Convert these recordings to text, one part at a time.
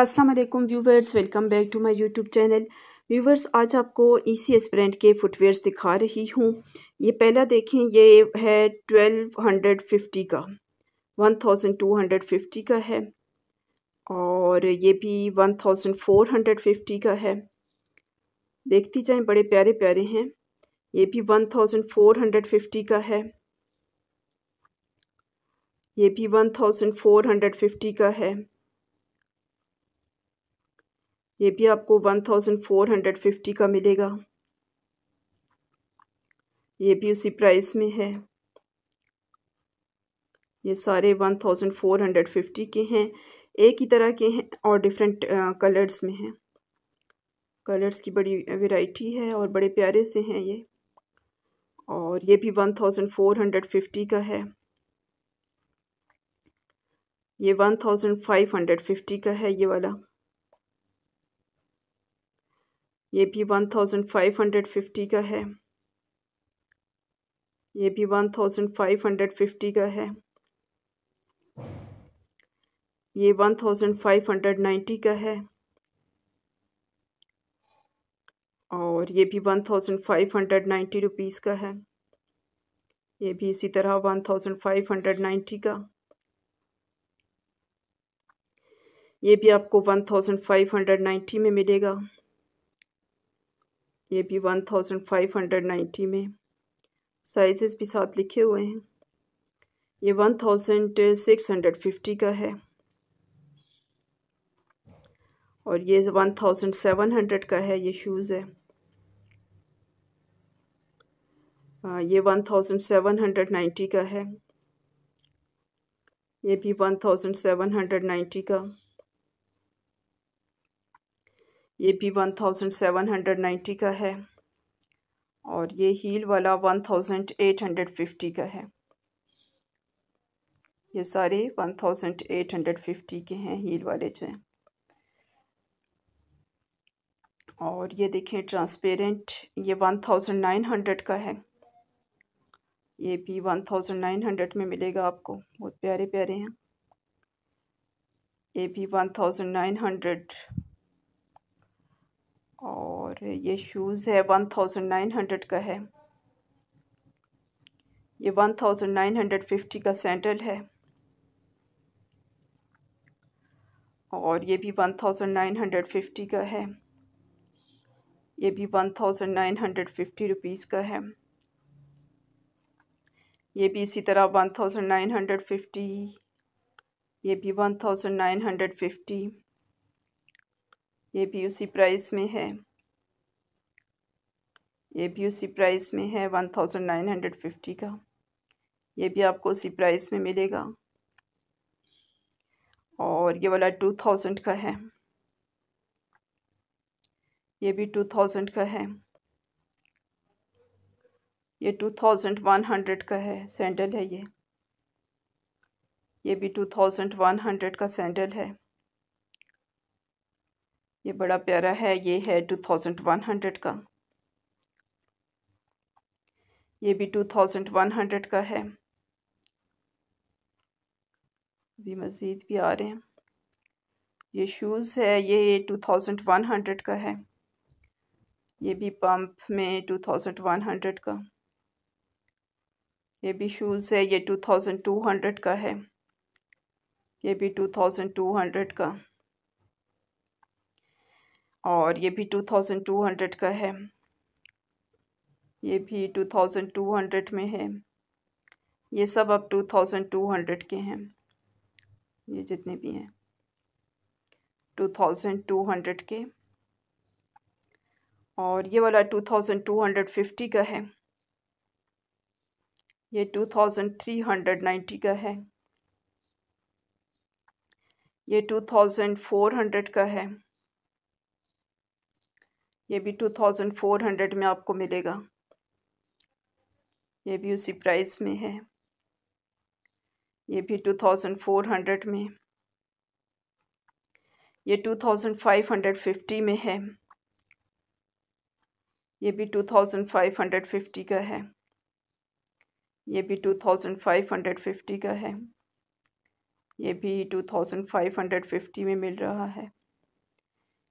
अस्सलाम वालेकुम viewers welcome back to my YouTube channel viewers आज आपको ईसी e एस्परेंट के फुटवेयर्स दिखा रही हूँ ये पहला देखें ये है ट्वेल्व हंड्रेड फिफ्टी का one thousand two hundred fifty का है और ये भी one thousand four hundred fifty का है देखती जाएं बड़े प्यारे प्यारे हैं ये भी one thousand four hundred fifty का है ये भी one thousand four hundred fifty का है ये भी आपको one thousand four hundred fifty का मिलेगा ये भी उसी प्राइस में है ये सारे one thousand four hundred fifty के हैं एक ही तरह के हैं और डिफरेंट कलर्स में हैं कलर्स की बड़ी वैरायटी है और बड़े प्यारे से हैं ये और ये भी one thousand four hundred fifty का है ये one thousand five hundred fifty का है ये वाला ये भी one thousand five hundred fifty का है ये भी one thousand five hundred fifty का है ये one thousand five hundred ninety का है और ये भी one thousand five hundred ninety rupees का है ये भी इसी तरह one thousand five hundred ninety का ये भी आपको one thousand five hundred ninety में मिलेगा ये भी one thousand five hundred ninety में साइज़ भी साथ लिखे हुए हैं ये one thousand six hundred fifty का है और ये वन थाउजेंड सेवन हंड्रेड का है ये शूज़ है ये one thousand seven hundred ninety का है ये भी one thousand seven hundred ninety का ये भी one thousand seven hundred ninety का है और ये हील वाला one thousand eight hundred fifty का है ये सारे one thousand eight hundred fifty के हैं हील वाले जो हैं और ये देखें ट्रांसपेरेंट ये वन थाउजेंड नाइन हंड्रेड का है ये भी वन थाउजेंड नाइन हंड्रेड में मिलेगा आपको बहुत प्यारे प्यारे हैं ये भी वन थाउजेंड नाइन हंड्रेड और ये शूज़ है वन थाउजेंड नाइन हंड्रेड का है ये one thousand nine hundred fifty का सैंडल है और ये भी one thousand nine hundred fifty का है ये भी one thousand nine hundred fifty rupees का है ये भी इसी तरह one thousand nine hundred fifty ये भी one thousand nine hundred fifty ये भी उसी प्राइस में है ये भी उसी प्राइस में है one thousand nine hundred fifty का ये भी आपको उसी प्राइस में मिलेगा और ये वाला टू थाउजेंड का है ये भी टू थाउजेंड का है ये टू थाउजेंड वन हंड्रेड का है सैंडल है ये ये भी टू थाउजेंड वन हंड्रेड का सैंडल है ये बड़ा प्यारा है ये है टू थाउजेंड वन हंड्रेड का ये भी टू थाउजेंड वन हंड्रेड का है अभी मज़ीद भी आ रहे हैं ये शूज़ है ये टू थाउजेंड वन हंड्रेड का है ये भी पंप में टू थाउजेंड वन हंड्रेड का ये भी शूज़ है ये टू थाउजेंड टू हंड्रेड का है ये भी टू थाउजेंड टू हंड्रेड का और ये भी टू थाउजेंड टू हंड्रेड का है ये भी टू थाउजेंड टू हंड्रेड में है ये सब अब टू थाउजेंड टू हंड्रेड के हैं ये जितने भी हैं टू थाउजेंड टू हंड्रेड के और ये वाला two thousand two hundred fifty का है ये two thousand three hundred ninety का है ये टू थाउजेंड फोर हंड्रेड का है ये भी टू थाउजेंड फोर हंड्रेड में आपको मिलेगा ये भी उसी प्राइस में है ये भी टू थाउजेंड फोर हंड्रेड में ये two thousand five hundred fifty में है ये भी two thousand five hundred fifty का है ये भी two thousand five hundred fifty का है ये भी two thousand five hundred fifty में मिल रहा है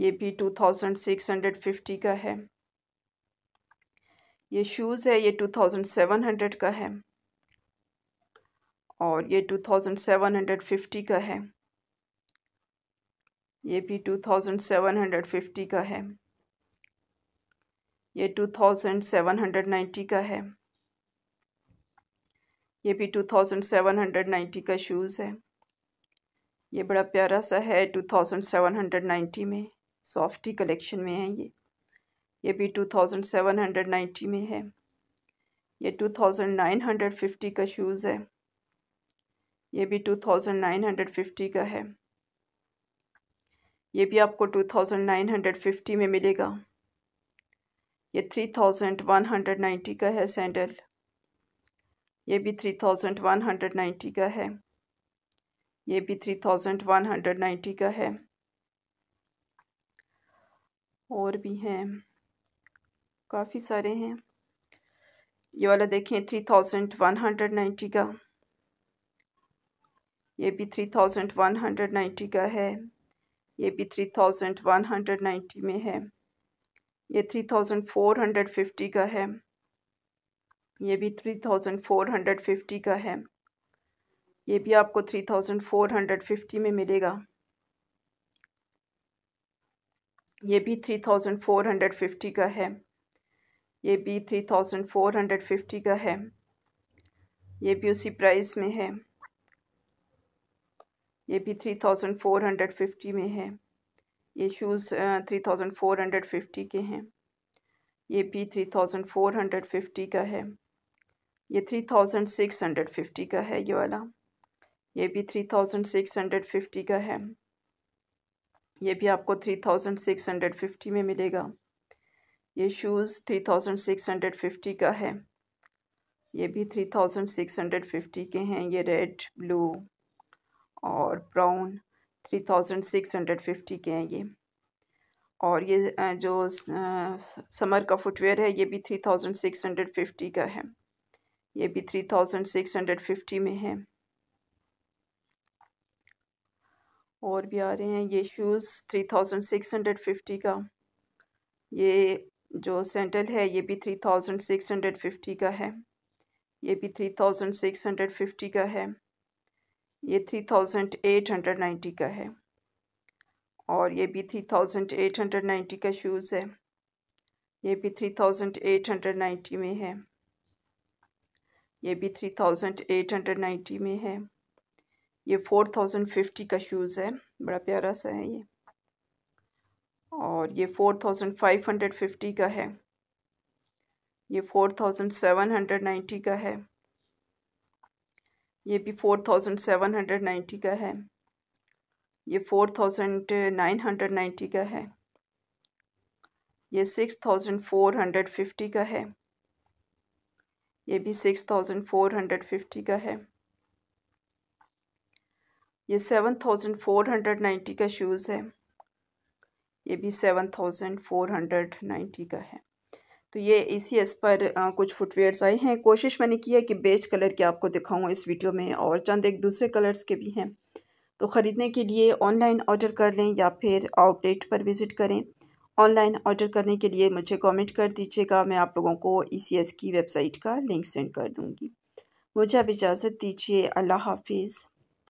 ये भी two thousand six hundred fifty का है ये शूज़ है ये टू थाउजेंड सेवन हंड्रेड का है और ये two thousand seven hundred fifty का है ये भी two thousand seven hundred fifty का है ये two thousand seven hundred ninety का है ये भी two thousand seven hundred ninety का शूज़ है ये बड़ा प्यारा सा है two thousand seven hundred ninety में सॉफ्टी कलेक्शन में है ये ये भी two thousand seven hundred ninety में है ये two thousand nine hundred fifty का शूज़ है ये भी two thousand nine hundred fifty का है ये भी आपको two thousand nine hundred fifty में मिलेगा ये three thousand one hundred ninety का है सैंडल ये भी three thousand one hundred ninety का है ये भी three thousand one hundred ninety का है और भी हैं काफ़ी सारे हैं ये वाला देखें three thousand one hundred ninety का ये भी three thousand one hundred ninety का है ये भी three thousand one hundred ninety में है ये three thousand four hundred fifty का है ये भी three thousand four hundred fifty का है ये भी आपको three thousand four hundred fifty में मिलेगा ये भी three thousand four hundred fifty का है ये भी three thousand four hundred fifty का है ये भी उसी प्राइस में है ये भी three thousand four hundred fifty में है ये shoes three thousand four hundred fifty के हैं ये भी three thousand four hundred fifty का है ये three thousand six hundred fifty का है ये वाला ये भी three thousand six hundred fifty का है ये भी आपको three thousand six hundred fifty में मिलेगा ये shoes three thousand six hundred fifty का है ये भी three thousand six hundred fifty के हैं ये रेड ब्लू और brown three thousand six hundred fifty के हैं ये और ये जो समर का फुटवेयर है ये भी three thousand six hundred fifty का है ये भी three thousand six hundred fifty में है और भी आ रहे हैं ये shoes three thousand six hundred fifty का ये जो सेंटल है ये भी three thousand six hundred fifty का है ये भी three thousand six hundred fifty का है ये three thousand eight hundred ninety का है और ये भी three thousand eight hundred ninety का शूज़ है ये भी three thousand eight hundred ninety में है ये भी three thousand eight hundred ninety में है ये फोर थाउजेंड फिफ्टी का शूज़ है बड़ा प्यारा सा है ये और ये four thousand five hundred fifty का है ये four thousand seven hundred ninety का है ये भी four thousand seven hundred ninety का है ये four thousand nine hundred ninety का है ये six thousand four hundred fifty का है ये भी six thousand four hundred fifty का है ये seven thousand four hundred ninety का शूज़ है ये भी seven thousand four hundred ninety का है तो ये इसी एस पर आ, कुछ फुटवेयर्स आए हैं कोशिश मैंने की है कि बेस्ट कलर के आपको दिखाऊं इस वीडियो में और चंद एक दूसरे कलर्स के भी हैं तो ख़रीदने के लिए ऑनलाइन ऑर्डर कर लें या फिर आउटलेट पर विज़िट करें ऑनलाइन ऑर्डर करने के लिए मुझे कमेंट कर दीजिएगा मैं आप लोगों को ई e की वेबसाइट का लिंक सेंड कर दूँगी मुझे अब इजाज़त दीजिए अल्लाह हाफिज़